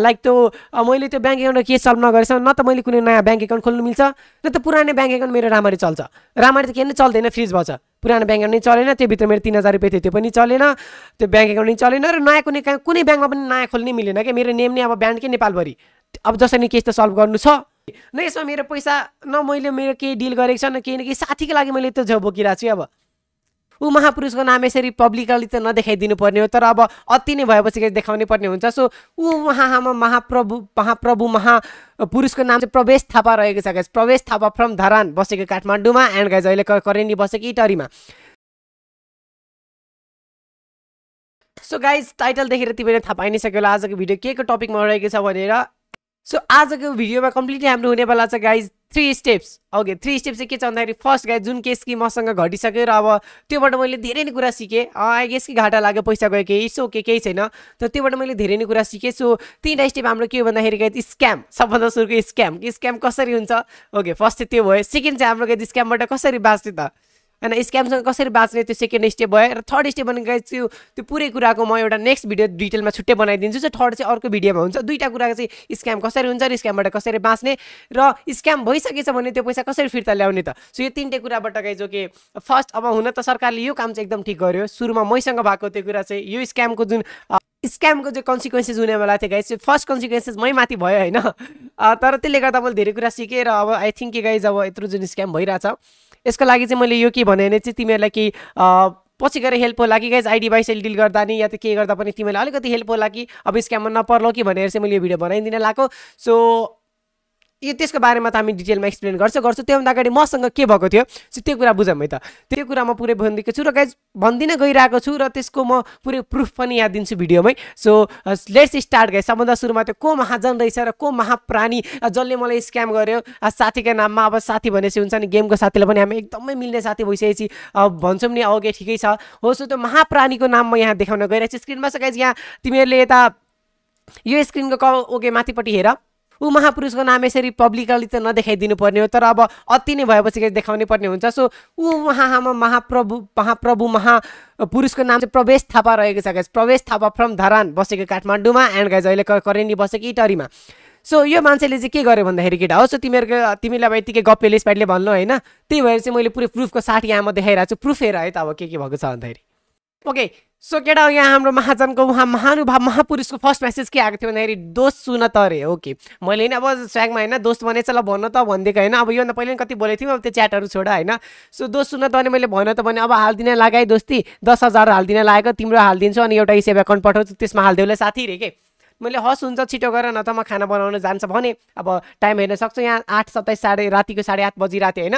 like त्यो मैले त्यो ब्याङ्क एकाउन्ट केस सल्भ नगरेछ न त मैले कुनै नयाँ ब्याङ्क एकाउन्ट खोल्नु मिल्छ न त पुरानो ब्याङ्क एकाउन्ट मेरो राम्ररी चल्छ राम्ररी त के नै चल्दैन फ्रिज भएछ पुरानो ब्याङ्क एकाउन्ट नै चलेन त्योभित्र मेरो तिन हजार रुपियाँ थियो त्यो पनि चलेन त्यो ब्याङ्क एकाउन्ट नै चलेन र नयाँ कुनै कुनै ब्याङ्कमा पनि नयाँ खोल्नै मिलेन क्या मेरो नेम नै अब ब्याङ्कै नेपालभरि अब जसरी केस त सल्भ गर्नु छ न यसमा मेरो पैसा न मैले मेरो केही डिल गरेको छ न केही न केही साथीको लागि मैले त्यो झो बोकिरहेको छु अब ऊ महापुरुषको नाम यसरी पब्लिकली त नदेखाइदिनु पर्ने हो तर अब अति नै भएपछि देखाउनै पर्ने हुन्छ सो ऊ महामा महाप्रभु महाप्रभु महापुरुषको नाम चाहिँ प्रवेश थापा रहेको छ गाइज प्रवेश थापा फ्रम धरान बसेको काठमाडौँमा एन्ड गाइज अहिले करेन्टली बसेको इटरीमा सो गाइज टाइटल देखेर तिमीले थाहा पाइ नै सक्यो होला आजको भिडियो के को टपिकमा रहेको छ भनेर सो आजको भिडियोमा कम्प्लिटली हाम्रो हुनेवाला छ guys three steps okay three steps चाहिँ के छ भन्दाखेरि फर्स्ट गाइड जुन केस कि मसँग घटिसक्यो र अब त्योबाट मैले धेरै नै कुरा सिकेँ आई गेस कि घाटा लाग्यो पैसा गयो केही सो के केही छैन तर त्योबाट मैले धेरै नै कुरा सिकेँ सो तिनवटा स्टेप हाम्रो के हो भन्दाखेरि गाइज स्क्याम सबभन्दा सुरुको स्क्याम स्क्याम कसरी हुन्छ ओके फर्स्ट चाहिँ त्यो भयो सेकेन्ड चाहिँ हाम्रो गाइज स्क्यामबाट कसरी बाँच्ने त होइन स्क्यामसँग कसरी बाँच्ने त्यो सेकेन्ड स्टेप भयो र थर्ड स्टेप भनेको त्यो त्यो पुरै कुराको म एउटा नेक्स्ट भिडियो डिटेलमा छुट्टै बनाइदिन्छु चाहिँ थर्ड चाहिँ अर्को भिडियोमा हुन्छ दुईवटा कुराको चाहिँ स्क्याम कसरी हुन्छ र स्क्यामबाट कसरी बाँच्ने र स्क्याम भइसकेछ भने त्यो पैसा कसरी फिर्ता ल्याउने त सो यो तिनटै कुराबाट जो कि फर्स्ट अब हुन त सरकारले यो काम चाहिँ एकदम ठिक गर्यो सुरुमा मैसँग भएको त्यो कुरा चाहिँ यो स्क्यामको जुन स्क्यामको जो कन्सिक्वेन्सेस हुनेवाला थियो गाइज फर्स्ट कन्सिक्वेन्सेस मै माथि भयो होइन तर त्यसले गर्दा मैले धेरै कुरा सिकेँ र अब आई थिङ्क के गाइज अब यत्रो जुन स्क्याम भइरहेछ यसको लागि चाहिँ मैले यो के भने चाहिँ तिमीहरूलाई केही पछि गएर हेल्प होला कि गाइज आइडी बाइसेल डिल गर्दा नि या त के गर्दा पनि तिमीहरूलाई अलिकति हेल्प होला कि अब स्क्याममा नपर्लो कि भनेर चाहिँ मैले यो भिडियो बनाइदिन लाएको सो यो त्यसको बारेमा त हामी डिटेलमा एक्सप्लेन गर्छ गर्छु त्योभन्दा अगाडि मसँग के भएको थियो त्यो कुरा बुझौँ है त त्यो कुरा म पुरै भनिदिएको छु र गाइज भनिदिन गइरहेको छु र त्यसको म पुरै प्रुफ पनि याद दिन्छु भिडियोमै सो लेट्स स्टार्ट गाइज सबभन्दा सुरुमा त्यो को महाजन रहेछ र को महाप्राणी uh, जसले मलाई स्क्याम गर्यो uh, साथीको नाममा अब साथी भनेपछि हुन्छ नि गेमको साथीलाई पनि हामी एकदमै मिल्ने साथी भइसकेपछि uh, भन्छौँ नि अघि ठिकै छ हो सो त्यो महाप्राणीको नाम म यहाँ देखाउन गइरहेको छु स्क्रिनमा सो गाइज यहाँ तिमीहरूले यता यो स्क्रिनको क ओके माथिपट्टि हेर ऊ महापुरुषको नाम यसरी पब्लिकली त नदेखाइदिनु पर्ने हो तर अब अति नै भएपछि देखाउनै पर्ने हुन्छ सो ऊ महामा महाप्रभु महाप्रभु महापुरुषको नाम चाहिँ प्रवेश थापा रहेको छ गाइज प्रवेश थापा फ्रम धरान बसेको काठमाडौँमा एन्ड गाइज अहिले करेन्टी बसेको इटरीमा सो यो मान्छेले चाहिँ के गर्यो भन्दाखेरि केटा हो सो तिमीहरूको तिमीलाई अब यतिकै गप्पेले स्पाइटले भन्नु होइन त्यही भएर चाहिँ मैले पुरै प्रुफको साथ यहाँमा देखाइरहेको छु प्रुफ हेर है त अब के के भएको छ भन्दाखेरि ओके सो केटा यहाँ हाम्रो महाजनको उहाँ महानुभाव महापुरुषको फर्स्ट मेसेज के आएको थियो भन्दाखेरि दोष सुन त अरे ओके मैले नि अब स्यागमा होइन दोस्त भनेछ ल भन्नु त भनिदिएको होइन अब योभन्दा पहिले नि कति बोलेको थियौँ अब त्यो च्याटहरू छोड होइन सो दोष सुन त भने मैले भन त भने अब हालिदिन लगाएँ दोस्ती दस हजार हालिदिन लागेको तिम्रो हालिदिन्छु अनि एउटा इसेप एकाउन्ट पठाउँछु त्यसमा हालिदेऊलाई साथी रे के मैले हस् हुन्छ छिटो गरेर न त म खाना बनाउन जान्छ भने अब टाइम हेर्न सक्छु यहाँ आठ सत्ताइस साढे रातिको साढे आठ बजी राति होइन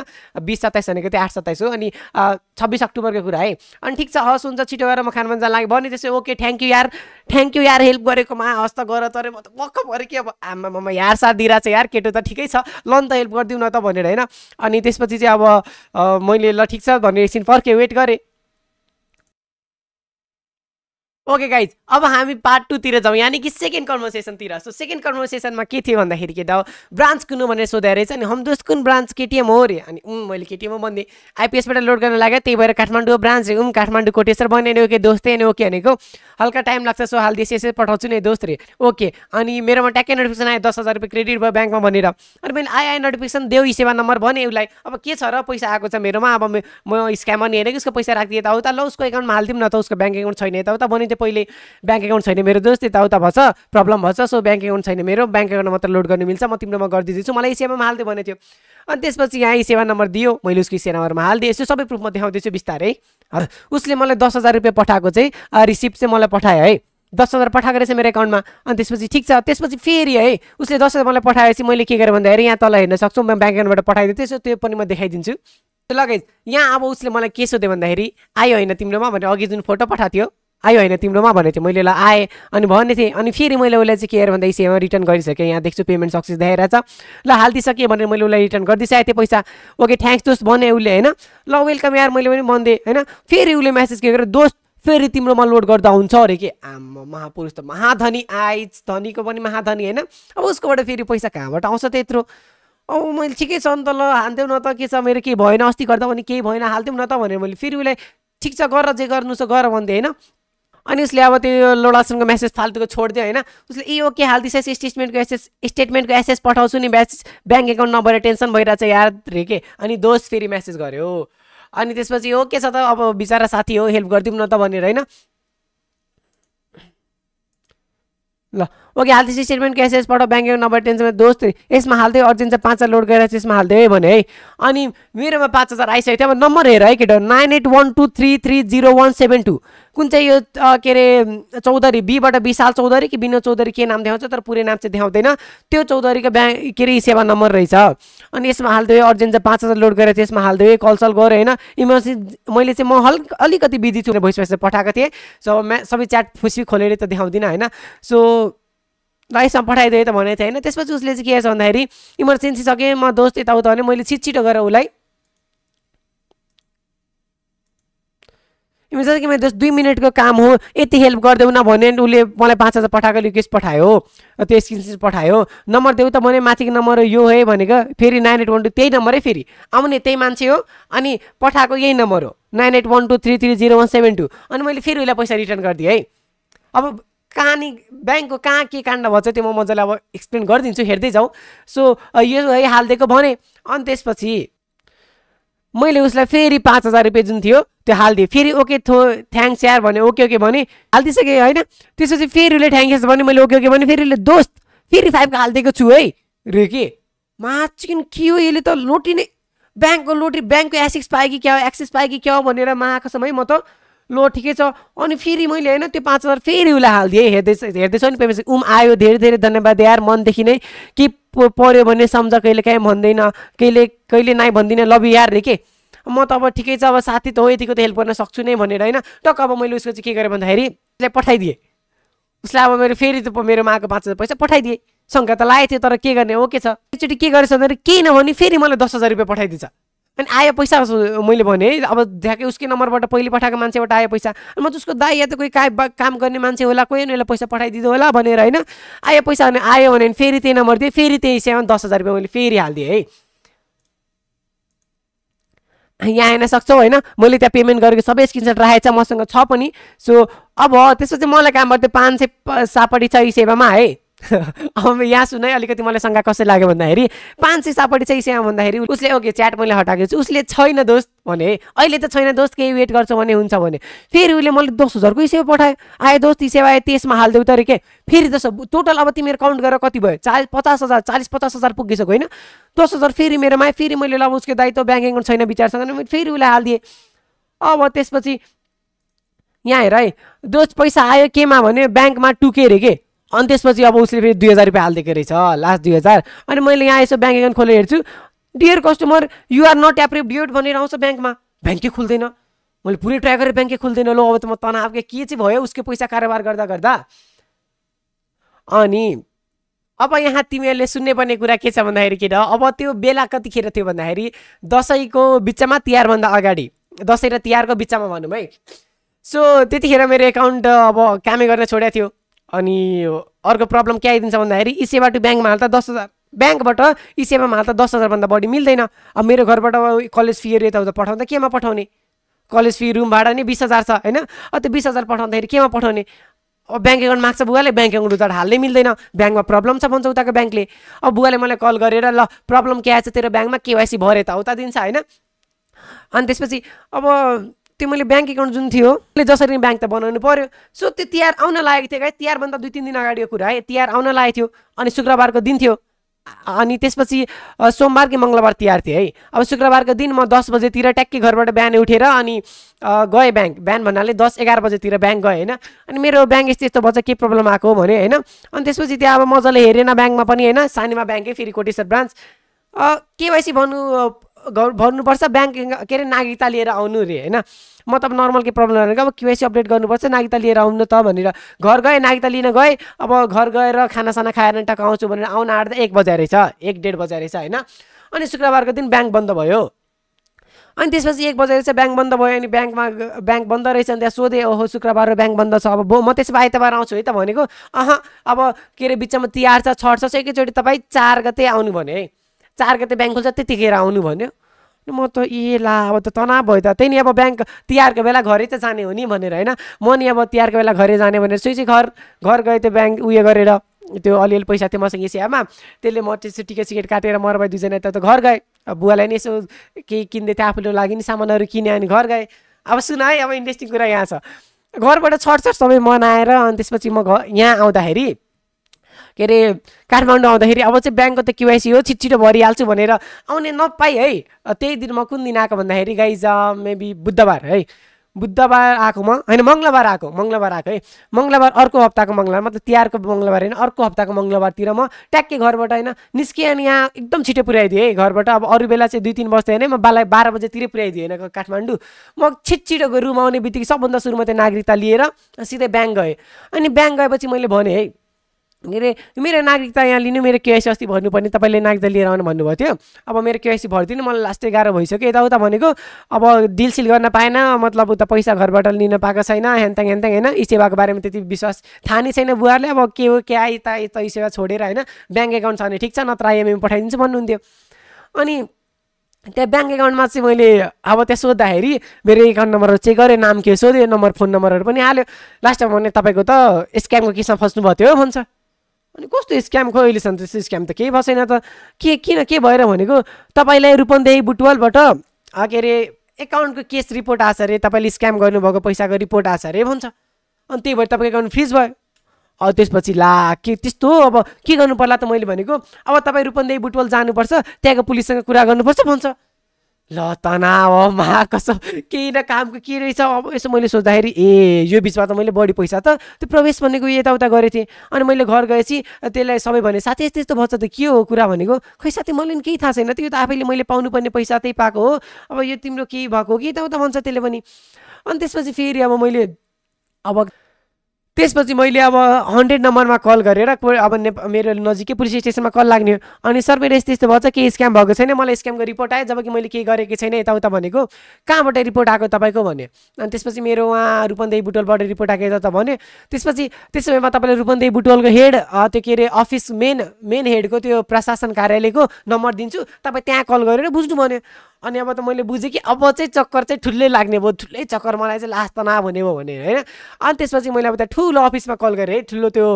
बिस सत्ताइस भनेको त्यो आठ सत्ताइस हो अनि छब्बिस अक्टोबरको कुरा है अनि ठिक छ हस् हुन्छ छिटो गरेर म खाना बनाउन जान लाग्यो भने त्यसै ओके थ्याङ्क यू यार थ्याङ्क यू यार हेल्प गरेकोमा हस् त गर तर म त पक्क परेँ कि अब आमा यार साथ दिइरहेको छ यार केटो त ठिकै छ ल नि त हेल्प गरिदिउँ न त भनेर होइन अनि त्यसपछि चाहिँ अब मैले ल ठिक छ भनेर एकछिन फर्केँ वेट गरेँ ओके गाइज अब हामी पार्ट टूतिर जाउँ यानि कि सेकेन्ड कन्भर्सेसनतिर सो सेकेन्ड कन्भर्सेसनमा के थियो भन्दाखेरि के केटा ब्रान्च कुन भनेर सोधेर रहेछ अनि हम्दोस् कुन ब्रान्च केटिएम हो अरे अनि उम् मैले केटिएम हो आइपिएसबाट लोड गर्न लाग्यो त्यही भएर काठमाडौँको ब्रान्च रे उम् काठमाडौँ कोटेश्वर बन्यो ओके दोस्त अनि ओके भनेको हल्का टाइम लाग्छ सो हाल हालिदिएस यसै पठाउँछु नि दोस्त रे ओके अनि मेरोमा ट्याक्कै नोटिफिकेसन आयो दस हजार रुपियाँ क्रेडिट भयो ब्याङ्कमा भनेर अनि मैले आयो आयो नोटिफिकेसन देऊ सेवा नम्बर भने उसलाई अब के छ र पैसा आएको छ मेरोमा अब म स्क्यामर नि हेरेको उसको पैसा राखिदिएँ त हो त ल उसको एकाउन्टमा हालिदिउँ न त उसको ब्याङ्क एकाउन्ट छैन यता हो त चाहिँ पहिले ब्याङ्क एकाउन्ट छैन मेरो जस्तो यताउता भएछ प्रब्लम भएछ सो ब्याङ्क एकाउन्ट छैन मेरो ब्याङ्क एकाउन्ट मात्र लोड गर्नु मिल्छ म तिम्रोमा गरिदिँदैछु मलाई सेवामा हालिदियो भनेको थियो अनि त्यसपछि यहाँ सेवा नम्बर दियो मैले उसको सेवा नम्बरमा हालिदिएँ यसो सबै प्रुफ म देखाउँदैछु बिस्तारै उसले मलाई दस हजार रुपियाँ पठाएको चाहिँ रिसिप्ट चाहिँ मलाई पठायो है दस हजार पठाएको रहेछ मेरो एकाउन्टमा अनि त्यसपछि ठिक छ त्यसपछि फेरि है उसले दस हजार मलाई पठाएपछि मैले के गरेँ भन्दाखेरि यहाँ तल हेर्न सक्छु म ब्याङ्क एकाउन्टबाट पठाइदिएँ त्यसो त्यो पनि म देखाइदिन्छु लगाइज यहाँ अब उसले मलाई के सोध्यो भन्दाखेरि आयो होइन तिम्रोमा भनेर अघि जुन फोटो पठाएको थियो आयो होइन तिम्रोमा भनेको थिएँ मैले ल आएँ अनि भन्ने थिएँ अनि फेरि मैले उसलाई चाहिँ के हेर भन्दा इसेमा रिटर्न गरिसकेँ यहाँ देख्छु पेमेन्ट सक्सेस छ ल हालिदिइसकेँ भनेर मैले उसलाई रिटर्न गरिदिइसकेको थिएँ पैसा ओके थ्याङ्क्स दोस्त भने उसले होइन ल वेलकम यार मैले पनि भनिदिएँ होइन फेरि उसले म्यासेज के गरेर दोस्त फेरि तिम्रोमा लोड गर्दा हुन्छ अरे कि आम्मा महापुरुष त महाधनी आइज धनीको पनि महाधनी होइन अब उसकोबाट फेरि पैसा कहाँबाट आउँछ त्यत्रो औ मैले ठिकै छ नि त ल हालिदेऊ न त के छ मेरो केही भएन अस्ति गर्दा पनि केही भएन हाल्थ्यौँ न त भनेर मैले फेरि उसलाई ठिक छ गर जे गर्नु छ गर भन्दै होइन अनि उसले अब त्यो लोडासनको म्यासेज फाल्तुको छोडिदियो होइन उसले इ ओके हाल स्टेटमेन्टको एसएस स्टेटमेन्टको एसएस पठाउँछु नि म्यासेज ब्याङ्क एकाउन्ट नभएर टेन्सन भइरहेको छ याद रे के अनि दोस्त फेरि म्यासेज गऱ्यो अनि त्यसपछि ओके छ त अब बिचरा साथी हो हेल्प गरिदिउँ न त भनेर होइन ल ओके हाल्दै स्टेटमेन्ट क्यास पठाउ ब्याङ्क नम्बर टेन्सन दोस्त यसमा हाल्दै अर्जेन्ट चाहिँ पाँच हजार लोड गरेर यसमा हालिदियो है भने है अनि मेरोमा पाँच हजार आइसकेको थियो अब नम्बर हेर है केटा nine eight one two three three zero one seven two कुन चाहिँ यो के अरे चौधरी बीबाट विशाल चौधरी कि विनोद चौधरी के नाम देखाउँछ तर पुरै नाम चाहिँ देखाउँदैन त्यो चौधरीको ब्याङ्क के अरे सेवा नम्बर रहेछ अनि यसमा हालिदियो अर्जेन्ट चाहिँ पाँच हजार लोड गरेर त्यसमा हालिदियो कलसल गऱ्यो होइन इमर्जेन्सी मैले चाहिँ म हल् अलिकति बिजी छु भोइस मेसेज पठाएको थिएँ सो म्या सबै च्याट फुसी खोलेर त देखाउँदिनँ होइन सो लाइसम्म पठाइदियो त भनेको थिएँ होइन त्यसपछि उसले चाहिँ के छ भन्दाखेरि इमर्जेन्सी सकेँ म दोस्त यताउता भने मैले छिट छिटो गरेर उसलाई हुन्छ भन्छ कि मेरो दुई मिनटको काम हो यति हेल्प गरिदेऊ न भने उसले मलाई पाँच हजार पठाएको रिक्वेस्ट पठायो त्यो स्क्रिनसिट पठायो नम्बर देऊ त भने माथिको नम्बर यो है भनेको फेरि नाइन एट वान टू त्यही नम्बरै फेरि आउने त्यही मान्छे हो अनि पठाएको यही नम्बर हो nine eight one two three three zero one seven two अनि मैले फेरि उसलाई पैसा रिटर्न गरिदिएँ है अब कहानी ब्याङ्कको कहाँ के काण्ड भन्छ त्यो म मजाले अब एक्सप्लेन गरिदिन्छु हेर्दै जाउँ सो यो है हालिदिएको भने अनि त्यसपछि मैले उसलाई फेरि पाँच हजार रुपियाँ जुन थियो त्यो हालिदिएँ फेरि ओके थो थ्याङ्क्स यार भने ओके ओके भने हालिदिइसकेँ होइन त्यसपछि फेरि उसले थ्याङ्क्स भने मैले ओके ओके भने फेरि उसले दोस्त फेरि फाइभको हालिदिएको छु है रे के माचिकन के हो यसले त लोटी नै ब्याङ्कको लोटी ब्याङ्कको एसिक्स पायो कि क्या हो एक्सिस पायो कि क्या हो भनेर म समय म त ल ठिकै छ अनि फेरि मैले होइन त्यो पाँच हजार फेरि उसलाई हालिदिएँ हेर्दैछ हेर्दैछ नि पेमेन्ट उम आयो धेरै धेरै धन्यवाद यार मनदेखि नै के पऱ्यो भने सम्झ कहिले काहीँ भन्दैन कहिले कहिले नाइ भन्दिनँ लबी यार रे के म त अब ठिकै छ अब साथी त हो यतिको त हेल्प गर्न सक्छु नै भनेर होइन टक्क अब मैले उसको चाहिँ के गरेँ भन्दाखेरि उसलाई पठाइदिएँ उसलाई अब मेरो फेरि मेरोमा आएको पाँच हजार पैसा पठाइदिएँ शङ्का त लागेको थियो तर के गर्ने ओके छ एकचोटि के गरेछ भन्दाखेरि केही नभने फेरि मलाई दस हजार रुपियाँ पठाइदिन्छ अनि आयो पैसा मैले भने है अब ध्याके उसकै नम्बरबाट पहिले पठाएको मान्छेबाट आयो पैसा अनि म त उसको दाई या त कोही का काम गर्ने मान्छे होला कोही नै पैसा पठाइदिँदो होला भनेर होइन आयो पैसा अनि आयो भने फेरि त्यही नम्बर दिएँ फेरि त्यही सेभेन दस हजार रुपियाँ मैले फेरि हालिदिएँ है यहाँ आइन सक्छौ होइन मैले त्यहाँ पेमेन्ट गरेको सबै स्क्रिनसट राखेको छ मसँग छ पनि सो अब त्यसपछि मलाई काम गर्थ्यो पाँच सय सापट्टि छ यी सेवामा है अब यहाँ सुनै अलिकति मलाई शङ्का कसरी लाग्यो भन्दाखेरि पाँच सिसापट्टि चाहिँ स्याम भन्दाखेरि उसले ओके च्याट मैले हटाएको छु उसले छैन दोस्त भने अहिले त छैन दोस्त केही वेट गर्छ भने हुन्छ भने फेरि उसले मैले दस हजारको इसेवा पठाएँ आयो दोस्त इसेवा आएँ त्यसमा हालिदेऊ तर के फेरि दस टोटल अब तिमीहरू काउन्ट गरेर कति भयो चालिस पचास हजार चालिस पचास हजार पुगिसक्यो होइन दस हजार फेरि मेरोमा फेरि मैले ल उसको दायित्व ब्याङ्क एकाउन्ट छैन विचारसँग मैले फेरि उसलाई हालिदिएँ अब त्यसपछि यहाँ हेर है दोस्त पैसा आयो केमा भने ब्याङ्कमा टुके अरे के अनि त्यसपछि अब उसले फेरि दुई हजार रुपियाँ हालिदिएको रहेछ लास्ट दुई हजार अनि मैले यहाँ यसो ब्याङ्क एकाउन्ट खोलेर हेर्छु dear customer your not approved भनेर आउँछ ब्याङ्कमा ब्याङ्कै खुल्दैन मैले पुरै ट्राई गरेँ ब्याङ्कै खुल्दैन ल अब त म तनाव के के चाहिँ भयो उसको पैसा कारोबार गर्दा गर्दा अनि अब यहाँ तिमीहरूले सुन्नुपर्ने कुरा के छ भन्दाखेरि किन अब त्यो बेला कतिखेर थियो भन्दाखेरि दसैँको बिचमा तिहारभन्दा अगाडि दसैँ र तिहारको बिचमा भनौँ है सो त्यतिखेर मेरो एकाउन्ट अब कामै गर्न छोडेको थियो अनि अर्को प्रब्लम के आइदिन्छ भन्दाखेरि इ टु ब्याङ्कमा हाल्दा दस हजार ब्याङ्कबाट इ हाल्दा दस हजारभन्दा बढी मिल्दैन अब मेरो घरबाट कलेज फीहरू यताउता पठाउँदा केमा पठाउने कलेज फी रुम भाडा नै बिस हजार छ होइन त्यो बिस हजार पठाउँदाखेरि केमा पठाउने अब ब्याङ्क एकाउन्ट माग्छ बुवाले ब्याङ्क एकाउन्ट उता हाल्नै मिल्दैन ब्याङ्कमा प्रब्लम छ भन्छ उताको ब्याङ्कले अब बुवाले मलाई कल गरेर ल प्रब्लम के आएछ तेरो ब्याङ्कमा केवाइसी भरे त उता दिन्छ होइन अनि त्यसपछि अब त्यो मैले ब्याङ्क एकाउन्ट जुन थियो मैले जसरी ब्याङ्क त बनाउनु पऱ्यो सो त्यो तिहार आउन लागेको थियो क्या तिहारभन्दा दुई तिन दिन अगाडिको कुरा है तिहार आउन लागेको थियो अनि शुक्रबारको दिन थियो अनि त्यसपछि सोमबार कि मङ्गलबार तिहार थियो है अब शुक्रबारको दिन म दस बजेतिर ट्याक्कै घरबाट बिहान उठेर अनि गएँ ब्याङ्क बिहान भन्नाले दस एघार बजेतिर ब्याङ्क गएँ होइन अनि मेरो ब्याङ्क यस्तो यस्तो बच्चा के प्रब्लम आएको हो भने होइन अनि त्यसपछि त्यहाँ अब मजाले हेरेन ब्याङ्कमा पनि होइन सानीमा ब्याङ्कै फेरि कोटेश्वर ब्रान्च केवाइसी भन्नु भर्नुपर्छ ब्याङ्क के अरे नागरिकता लिएर आउनु अरे होइन म त नर्मल के प्रब्लम भनेको अब क्युएसी अपडेट गर्नुपर्छ नागरिकता लिएर आउनु त भनेर घर गएँ नागरिकता लिन गएँ अब घर गएर खानासाना खाएर टकाउँछु भनेर आउन आँट्दा एक बजार रहेछ एक डेढ बजार रहेछ होइन अनि शुक्रबारको दिन ब्याङ्क बन्द भयो अनि त्यसपछि एक बजे रहेछ ब्याङ्क बन्द भयो अनि ब्याङ्कमा ब्याङ्क बन्द रहेछ अनि त्यहाँ सोधेँ ओहो शुक्रबार ब्याङ्क बन्द छ अब भो म त्यसो भए आइतबार आउँछु है त भनेको अह अब के अरे बिचमा तिहार छ छठ छ एकैचोटि तपाईँ चार गते आउनु भने है चार गते ब्याङ्क खोल्छ त्यतिखेर आउनु भन्यो म त ए ला अब त तनाव भयो त त्यही नि अब ब्याङ्क तिहारको बेला घरै त जाने हो नि भनेर होइन म नि अब तिहारको बेला घरै जाने भनेर चाहिँ घर घर गएँ त्यो ब्याङ्क उयो गरेर त्यो अलिअलि पैसा थियो मसँग एसियामा त्यसले म त्यसो टिकट सिकेट काटेर मर मरबाई दुईजना यता त घर गएँ अब बुवालाई नि यसो केही किन्दै थियो आफूले लागि नि सामानहरू किने अनि घर गएँ अब सुन है अब इन्ट्रेस्टिङ कुरा यहाँ छ घरबाट छटछट सबै मनाएर अनि त्यसपछि म घर यहाँ आउँदाखेरि के अरे काठमाडौँ आउँदाखेरि अब चाहिँ ब्याङ्कको त क्युआइसी हो छिटो भरिहाल्छु भनेर आउने नपाएँ है त्यही दिन म कुन दिन आएको भन्दाखेरि गाइज मेबी बुधबार है बुधबार आएको म होइन मङ्गलबार आएको मङ्गलबार आएको है मङ्गलबार अर्को हप्ताको मङ्गलबार मतलब तिहारको मङ्गलबार होइन अर्को हप्ताको मङ्गलबारतिर म ट्याक्कै घरबाट होइन निस्किएँ अनि यहाँ एकदम छिटो पुऱ्याइदिएँ है घरबाट अब अरू बेला चाहिँ दुई तिन बस्दै होइन म बालाई बाह्र बजेतिरै पुऱ्याइदिएँ होइन काठमाडौँ म छिटछिटोको रुम आउने बित्तिकै सबभन्दा सुरुमा त्यो नागरिकता लिएर सिधै ब्याङ्क गएँ अनि ब्याङ्क गएपछि मैले भनेँ है मेरो मेरो नागरिकता यहाँ लिनु मेरो केवाइसी अस्ति भर्नुपर्ने तपाईँले नागरिकता लिएर आउनु भन्नुभएको थियो अब मेरो केवाइसी भरिदिनु मलाई लास्टै गाह्रो भइसक्यो यताउता भनेको अब डिलसिल गर्न पाएन मतलब उता पैसा घरबाट लिन पाएको छैन ह्यान्ताङ ह्यान्ताङ होइन ई सेवाको बारेमा त्यति विश्वास थाहा नै छैन बुवाहरूले अब के हो क्या यता यता ई सेवा छोडेर होइन ब्याङ्क एकाउन्ट छ भने ठिक छ नत्र आइएमएम पठाइदिन्छु भन्नुहुन्थ्यो अनि त्यहाँ ब्याङ्क एकाउन्टमा चाहिँ मैले अब त्यहाँ सोद्धाखेरि मेरो एकाउन्ट नम्बरहरू चेक गरेँ नाम के सोध्यो नम्बर फोन नम्बरहरू पनि हाल्यो लास्टमा भने तपाईँको त स्क्यामको केसमा फस्नुभएको थियो भन्छ अनि कस्तो स्क्याम खो अहिलेसम्म त्यस्तो स्क्याम त केही भएको छैन त के किन के भएर भनेको तपाईँलाई रूपन्देही बुटवालबाट के अरे एकाउन्टको केस रिपोर्ट आछ अरे तपाईँले स्क्याम गर्नुभएको पैसाको रिपोर्ट आछ अरे भन्छ अनि त्यही भएर तपाईँको एकाउन्ट फ्रिज भयो अब त्यसपछि ला के त्यस्तो अब के गर्नु पर्ला त मैले भनेको अब तपाईँ रूपन्देही बुटवाल जानुपर्छ त्यहाँको पुलिससँग कुरा गर्नुपर्छ भन्छ ल तनाव मा कसो केही न कामको के रहेछ अब यसो मैले सोच्दाखेरि ए यो बिचमा त मैले बढी पैसा त त्यो प्रवेश भनेको यताउता गरेको थिएँ अनि मैले घर गएपछि त्यसलाई सबै भने साथी यस्तो यस्तो भन्छ त के हो कुरा भनेको खै साथी मलाई केही थाहा छैन त्यो त आफैले मैले पाउनुपर्ने पैसा त्यही पाएको हो अब यो तिम्रो केही भएको हो कि यताउता भन्छ त्यसले पनि अनि त्यसपछि फेरि अब मैले अब त्यसपछि मैले अब हन्ड्रेड नम्बरमा कल गरेर अब मेरो नजिकै पुलिस स्टेसनमा कल लाग्ने हो अनि सर मेरो यस्तो यस्तो भएछ केही स्क्याम भएको छैन मलाई स्क्यामको रिपोर्ट आयो जब कि मैले केही गरेको छैन यताउता भनेको कहाँबाट रिपोर्ट आएको तपाईँको भन्यो अनि त्यसपछि मेरो उहाँ रूपन्देही बुटोलबाट रिपोर्ट आएको यता भन्यो त्यसपछि त्यसो भएमा तपाईँले रूपन्देही बुटोलको हेड त्यो के अरे अफिस मेन मेन हेडको त्यो प्रशासन कार्यालयको नम्बर दिन्छु तपाईँ त्यहाँ कल गरेर बुझ्नु भन्यो अनि अब त मैले बुझेँ कि अब चाहिँ चक्कर चाहिँ ठुलै लाग्ने भयो ठुलै चक्कर मलाई चाहिँ लास्ट त हुने भयो भने होइन अनि त्यसपछि मैले अब त्यहाँ ठुलो अफिसमा कल गरेँ है ठुलो त्यो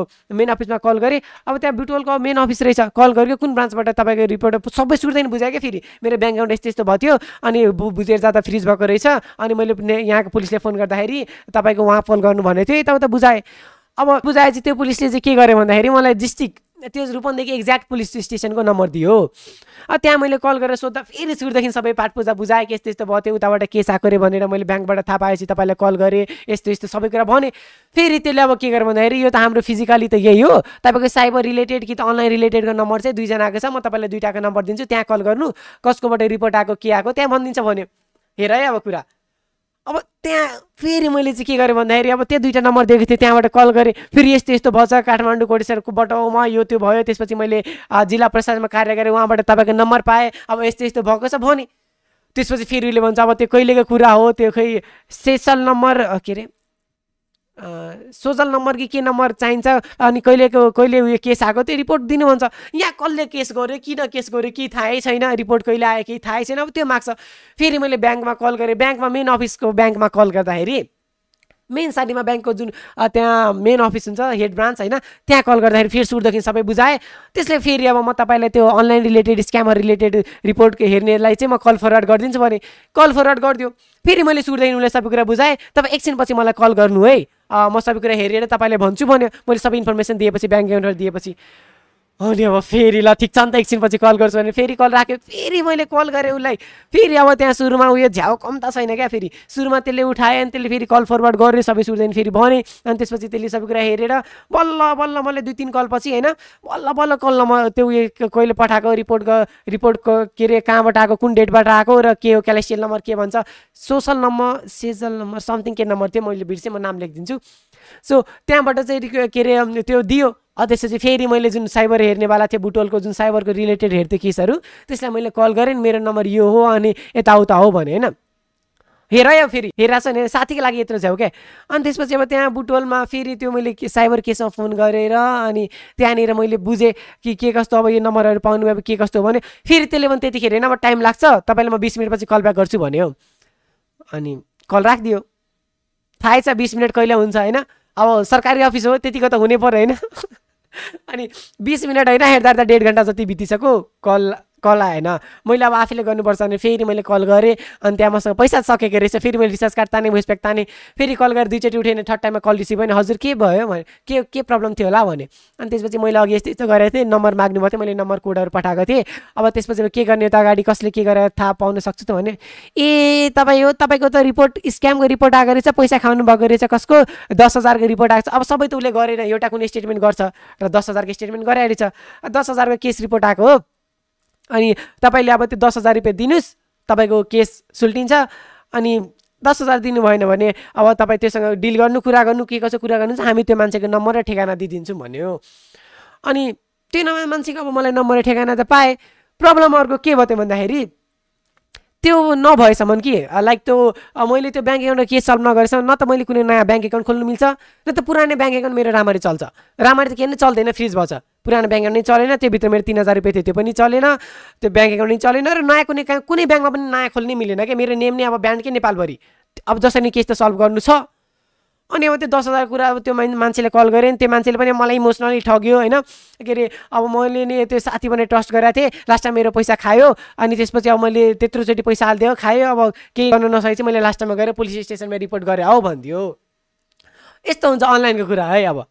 मेन अफिसमा कल गरेँ अब त्यहाँ बिटोलको मेन अफिस रहेछ कल गरेको कुन ब्रान्चबाट तपाईँको रिपोर्ट सबै सुर्दैन बुझाएँ कि फेरि मेरो ब्याङ्क एकाउन्ट यस्तो यस्तो भयो अनि बुझेर जाँदा फ्रिज भएको रहेछ अनि मैले यहाँको पुलिसले फोन गर्दाखेरि तपाईँको उहाँ फोन गर्नु भनेको थियो त बुझाएँ अब चाहिँ त्यो पुलिसले चाहिँ के गर्यो भन्दाखेरि मलाई डिस्ट्रिक्ट त्यो रूपन्देखि एक्ज्याक्ट पुलिस स्टेसनको नम्बर दियो त्यहाँ मैले कल गरेर सोद्धा फेरि सुरुदेखि सबै पाठ पूजा बुझाएँ कि यस्तो यस्तो भयो त्यो उताबाट केस आएको अरे भनेर मैले ब्याङ्कबाट थाहा पाएपछि तपाईँलाई कल गरेँ यस्तो यस्तो सबै कुरा भने फेरि त्यसले अब के गर भन्दाखेरि यो त हाम्रो फिजिकली त यही हो तपाईँको साइबर रिलेटेड कि त अनलाइन रिलेटेडको नम्बर चाहिँ आएको छ म तपाईँलाई दुइटाको नम्बर दिन्छु त्यहाँ कल गर्नु कसकोबाट रिपोर्ट आएको के आएको त्यहाँ भनिदिन्छ भन्यो हेर है अब कुरा अब त्यहाँ फेरि मैले चाहिँ के गरेँ भन्दाखेरि अब त्यो दुइटा नम्बर दिएको थिएँ त्यहाँबाट कल गरेँ फेरि यस्तो यस्तो भएछ काठमाडौँ कोटेश्वरकोबाट म यो त्यो भयो त्यसपछि मैले जिल्ला प्रशासनमा कार्य गरेँ उहाँबाट तपाईँको नम्बर पाएँ अब यस्तो यस्तो भएको छ भने त्यसपछि फेरि उसले भन्छ अब त्यो कहिलेको कुरा हो त्यो खै सेसल नम्बर के अरे सोसल नम्बर कि के नम्बर चाहिन्छ अनि कहिलेको कहिले उयो केस आएको त्यो रिपोर्ट दिनु भन्छ यहाँ कसले केस गर्यो किन केस गर्यो केही थाहै छैन रिपोर्ट कहिले आयो केही थाहै छैन अब त्यो माग्छ फेरि मैले ब्याङ्कमा कल गरेँ ब्याङ्कमा मेन अफिसको ब्याङ्कमा कल गर्दाखेरि मेन सानीमा ब्याङ्कको जुन त्यहाँ मेन अफिस हुन्छ हेड ब्रान्च होइन त्यहाँ कल गर्दाखेरि फेरि सुरुदेखि सबै बुझाएँ त्यसले फेरि अब म तपाईँलाई त्यो online related scammer related report हेर्नेलाई चाहिँ म कल फरवर्ड गरिदिन्छु भने कल फरवर्ड गरिदियो फेरि मैले सुरुदेखि उसलाई सबै कुरा बुझाएँ तपाईँ एकछिनपछि मलाई कल गर्नु है म सबै कुरा हेरेर तपाईँले भन्छु भन्यो मैले सबै इन्फर्मेसन दिएपछि ब्याङ्क एकाउन्टहरू दिएपछि अनि अब फेरि ल ठिक छ नि त एकछिनपछि कल गर्छु भने फेरि कल राख्यो फेरि मैले कल गरेँ उसलाई फेरि अब त्यहाँ सुरुमा उयो झ्याउ कम त छैन क्या फेरि सुरुमा त्यसले उठाएँ अनि त्यसले फेरि कल फरवर्ड गरेँ सबै सुरुदेखि फेरि भने अनि त्यसपछि त्यसले सबै कुरा हेरेर बल्ल बल्ल मैले दुई तिन कलपछि होइन बल्ल बल्ल कल म त्यो उयो कहिले पठाएको रिपोर्ट रिपोर्ट के अरे कहाँबाट आएको कुन डेटबाट आएको र के हो क्यालेसियल नम्बर के भन्छ सोसल नम्बर सेजल नम्बर समथिङ के नम्बर थियो मैले बिर्सेँ म नाम लेखिदिन्छु सो त्यहाँबाट चाहिँ के अरे त्यो दियो त्यसपछि फेरि मैले जुन साइबर हेर्नेवाला थिएँ बुटोलको जुन साइबरको रिलेटेड हेर्थेँ केसहरू त्यसलाई मैले कल गरेँ नि मेरो नम्बर यो हो अनि यताउता हो भने होइन हेर या फेरि हेर छ नि साथीको लागि यत्रो हो क्या अनि त्यसपछि अब त्यहाँ बुटोलमा फेरि त्यो मैले के साइबर केसमा फोन गरेर अनि त्यहाँनिर मैले बुझेँ कि के कस्तो अब यो नम्बरहरू पाउनु अब के कस्तो हो भने फेरि त्यसले पनि त्यतिखेर होइन अब टाइम लाग्छ तपाईँलाई म बिस मिनटपछि कल ब्याक गर्छु भन्यो अनि कल राखिदियो थाहै छ बिस मिनट कहिले हुन्छ होइन अब सरकारी अफिस हो त्यतिको त हुनै पऱ्यो होइन अनि बिस मिनट होइन हेर्दा हेर्दा डेढ घन्टा जति बितिसक्यो कल कल आएन मैले अब आफैले गर्नुपर्छ भने फेरि मैले कल गरेँ अनि त्यहाँ मसँग पैसा सकेको रहेछ फेरि मैले रिचार्ज कार्ड ताने भोइस प्याक ताने फेरि कल गरेर दुईचोटि उठेन थर्ड टाइममा कल रिसिभ होइन हजुर के भयो भने के के प्रब्लम थियो होला भने अनि त्यसपछि मैले अघि यस्तो यस्तो गरेको थिएँ नम्बर माग्नु भएको थियो मैले नम्बर कोडहरू पठाएको थिएँ अब त्यसपछि के गर्ने त अगाडि कसले के गरेर थाहा पाउन सक्छु त भने ए तपाईँ हो तपाईँको त रिपोर्ट स्क्यामको रिपोर्ट आएको रहेछ पैसा खानु भएको रहेछ कसको दस हजारको रिपोर्ट आएको छ अब सबै त उसले गरेन एउटा कुनै स्टेटमेन्ट गर्छ र दस हजारको स्टेटमेन्ट गराइरहेछ दस हजारको केस रिपोर्ट आएको हो अनि तपाईँले अब त्यो दस हजार रुपियाँ दिनुहोस् तपाईँको केस सुल्टिन्छ अनि दस हजार दिनु भएन भने अब तपाईँ त्योसँग डिल गर्नु कुरा गर्नु के कसो कुरा गर्नु हामी त्यो मान्छेको नम्बर र ठेगाना दिइदिन्छौँ भन्यो अनि त्यो नभए मान्छेको अब मलाई नम्बर र ठेगाना त पाएँ प्रब्लम अर्को के भयो त्यो भन्दाखेरि त्यो नभएसम्म कि लाइक uh, त्यो uh, मैले त्यो ब्याङ्क एकाउन्ट केस सल्भ नगरेसम्म न त मैले कुनै नयाँ ब्याङ्क एकाउन्ट खोल्नु मिल्छ न त पुरानो ब्याङ्क एकाउन्ट मेरो राम्ररी चल्छ राम्ररी त के नै चल्दैन फ्रिज भएछ पुरानो ब्याङ्क एकाउन्ट नै चलेन त्योभित्र मेरो तिन हजार रुपियाँ थियो त्यो पनि चलेन त्यो ब्याङ्क एकाउन्ट नै चलेन र नयाँ कुनै कुनै ब्याङ्कमा पनि नयाँ खोल्नै मिलेन क्या मेरो नेम नै अब ब्याङ्कै नेपालभरि अब जसरी केस त सल्भ गर्नु छ अनि अब त्यो दस हजार कुरा अब त्यो मान्छेले कल गरेँ त्यो मान्छेले पनि मलाई इमोसनली ठग्यो होइन के अरे अब मैले नि त्यो साथी भने ट्रस्ट गरेको थिएँ लास्ट टाइम मेरो पैसा खायो अनि त्यसपछि अब मैले त्यत्रोचोटि पैसा हालिदियो खायो अब केही गर्न नसके चाहिँ मैले लास्ट टाइममा गएर पुलिस स्टेसनमा रिपोर्ट गरेँ हौ भनिदियो यस्तो हुन्छ अनलाइनको कुरा है अब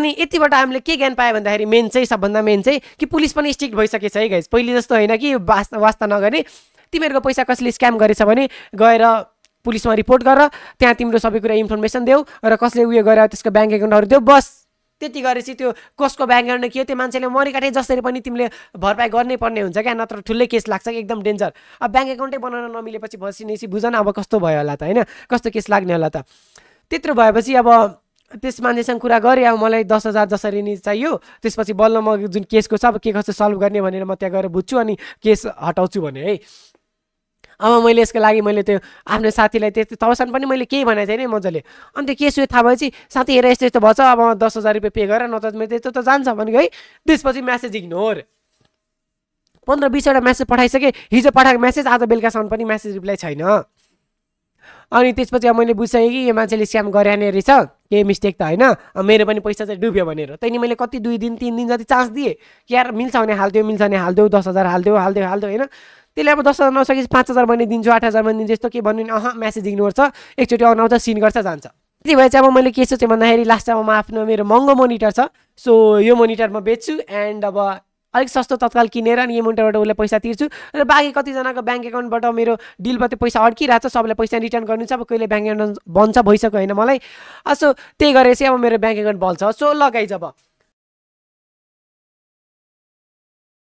अनि यतिबाट हामीले के ज्ञान पायो भन्दाखेरि मेन चाहिँ सबभन्दा मेन चाहिँ कि पुलिस पनि स्ट्रिक्ट भइसकेछ है गाइस पहिले जस्तो होइन कि वास्ता वास्ता नगर्ने तिमीहरूको पैसा कसैले स्क्याम गरेछ भने गएर पुलिसमा रिपोर्ट गर त्यहाँ तिम्रो सबै कुरा इन्फर्मेसन देऊ र कसले उयो गरेर त्यसको ब्याङ्क एकाउन्टहरू देऊ बस त्यति गरेपछि त्यो कसको ब्याङ्क एकाउन्ट के हो त्यो मान्छेले मरिकाटे जसरी पनि तिमीले भरपाई गर्नै पर्ने हुन्छ क्या नत्र ठुलै केस लाग्छ कि एकदम डेन्जर अब ब्याङ्क एकाउन्टै बनाउन नमिलेपछि भसिनेपछि बुझ न अब कस्तो भयो होला त होइन कस्तो केस लाग्ने होला त त्यत्रो भएपछि अब त्यस मान्छेसँग कुरा गरेँ अब मलाई दस हजार जसरी नि चाहियो त्यसपछि बल्ल म जुन केसको छ अब के कस्तो सल्भ गर्ने भनेर म त्यहाँ गएर बुझ्छु अनि केस हटाउँछु भने है अब मैले यसको लागि मैले त्यो आफ्नो साथीलाई त्यस्तो तबसम्म पनि मैले केही भनेको थिएँ नि मजाले अन्त के यो थाहा भएपछि साथी हेर यस्तो यस्तो भएछ अब दस हजार रुपियाँ पे गरेर नत्र मेरो त्यस्तो त जान्छ भनेको है त्यसपछि म्यासेज इग्नोर पन्ध्र बिसवटा म्यासेज पठाइसकेँ हिजो पठाएको म्यासेज आज बेलुकासम्म पनि म्यासेज रिप्लाई छैन अनि त्यसपछि अब मैले बुझिसकेँ कि यो मान्छेले स्क्याम गरे रहेछ केही मिस्टेक त होइन मेरो पनि पैसा चाहिँ डुब्यो भनेर त्यही त्यहाँदेखि मैले कति दुई दिन तिन दिन जति चान्स दिएँ क्यार मिल्छ भने हालिदियो मिल्छ भने हालिदियो दस हजार हालिदियो हालिदियो हालिदियो होइन त्यसले अब दस हजार नसकेपछि पाँच हजार महिना दिन्छु आठ हजार महिना दिन्छु यस्तो के भन्नु नि अह म्यासेज इग्नोर छ एकचोटि अनाउँछ सिन गर्छ जान्छ त्यति भएर चाहिँ अब मैले के सोचेँ भन्दाखेरि लास्ट अब म आफ्नो मेरो महँगो मोनिटर छ सो यो मोनिटर म बेच्छु एन्ड अब अलिक सस्तो तत्काल किनेर अनि यो मोनिटरबाट उसलाई पैसा तिर्छु र बाँकी कतिजनाको ब्याङ्क एकाउन्टबाट मेरो डिलप्रति पैसा अड्किरहेको छ सबैलाई पैसा रिटर्न गर्नु छ अब कहिले ब्याङ्क एकाउन्ट बन्छ भइसक्यो होइन मलाई सो त्यही गरेर चाहिँ अब मेरो ब्याङ्क एकाउन्ट बल्छ सो लगाइज अब